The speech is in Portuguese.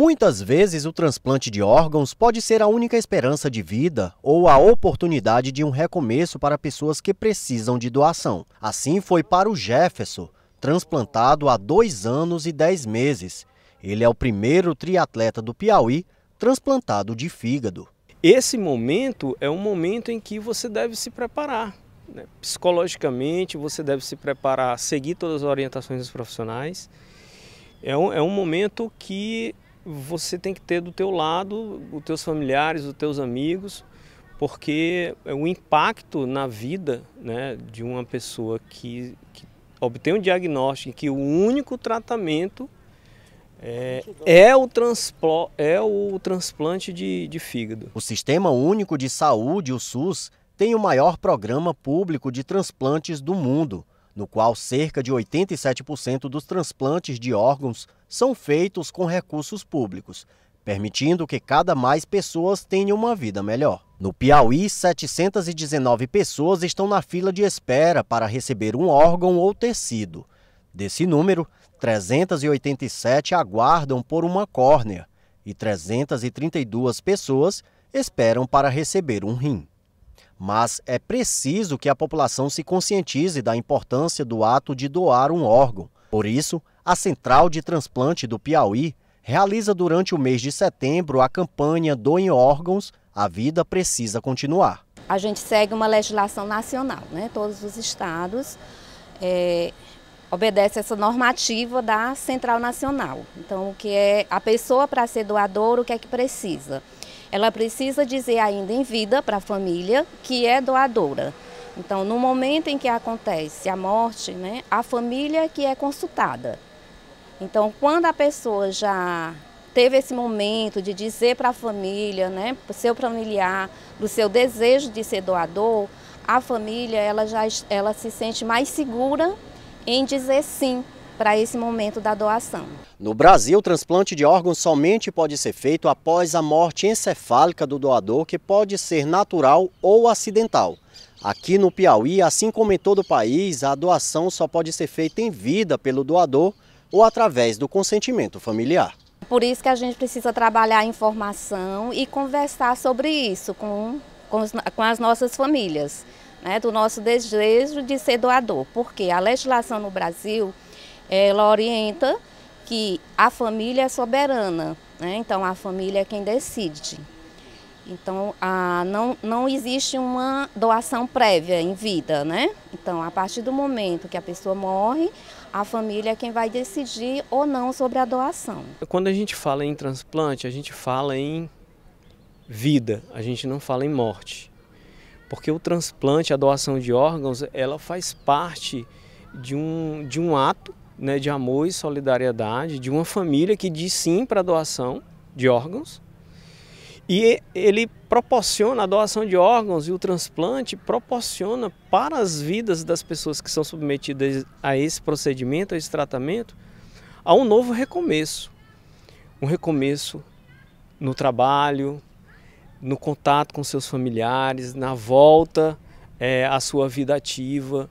Muitas vezes, o transplante de órgãos pode ser a única esperança de vida ou a oportunidade de um recomeço para pessoas que precisam de doação. Assim foi para o Jefferson, transplantado há dois anos e dez meses. Ele é o primeiro triatleta do Piauí transplantado de fígado. Esse momento é um momento em que você deve se preparar. Né? Psicologicamente, você deve se preparar, seguir todas as orientações dos profissionais. É um, é um momento que você tem que ter do teu lado os teus familiares, os teus amigos, porque o é impacto na vida né, de uma pessoa que, que obtém um diagnóstico que o único tratamento é, é, o, transplo, é o transplante de, de fígado. O Sistema Único de Saúde, o SUS, tem o maior programa público de transplantes do mundo no qual cerca de 87% dos transplantes de órgãos são feitos com recursos públicos, permitindo que cada mais pessoas tenham uma vida melhor. No Piauí, 719 pessoas estão na fila de espera para receber um órgão ou tecido. Desse número, 387 aguardam por uma córnea e 332 pessoas esperam para receber um rim mas é preciso que a população se conscientize da importância do ato de doar um órgão. Por isso, a Central de Transplante do Piauí realiza durante o mês de setembro a campanha Doem Órgãos, a Vida Precisa Continuar. A gente segue uma legislação nacional, né? todos os estados é, obedecem essa normativa da Central Nacional. Então, o que é a pessoa para ser doador, o que é que precisa? ela precisa dizer ainda em vida para a família que é doadora. Então, no momento em que acontece a morte, né, a família que é consultada. Então, quando a pessoa já teve esse momento de dizer para a família, né, para o seu familiar, do seu desejo de ser doador, a família ela já ela se sente mais segura em dizer sim para esse momento da doação. No Brasil, o transplante de órgãos somente pode ser feito após a morte encefálica do doador, que pode ser natural ou acidental. Aqui no Piauí, assim como em todo o país, a doação só pode ser feita em vida pelo doador ou através do consentimento familiar. Por isso que a gente precisa trabalhar a informação e conversar sobre isso com, com, com as nossas famílias, né, do nosso desejo de ser doador, porque a legislação no Brasil ela orienta que a família é soberana, né? então a família é quem decide. Então, a, não, não existe uma doação prévia em vida, né? Então, a partir do momento que a pessoa morre, a família é quem vai decidir ou não sobre a doação. Quando a gente fala em transplante, a gente fala em vida, a gente não fala em morte. Porque o transplante, a doação de órgãos, ela faz parte de um, de um ato né, de amor e solidariedade de uma família que diz sim para a doação de órgãos. E ele proporciona a doação de órgãos e o transplante proporciona para as vidas das pessoas que são submetidas a esse procedimento, a esse tratamento, a um novo recomeço. Um recomeço no trabalho, no contato com seus familiares, na volta é, à sua vida ativa,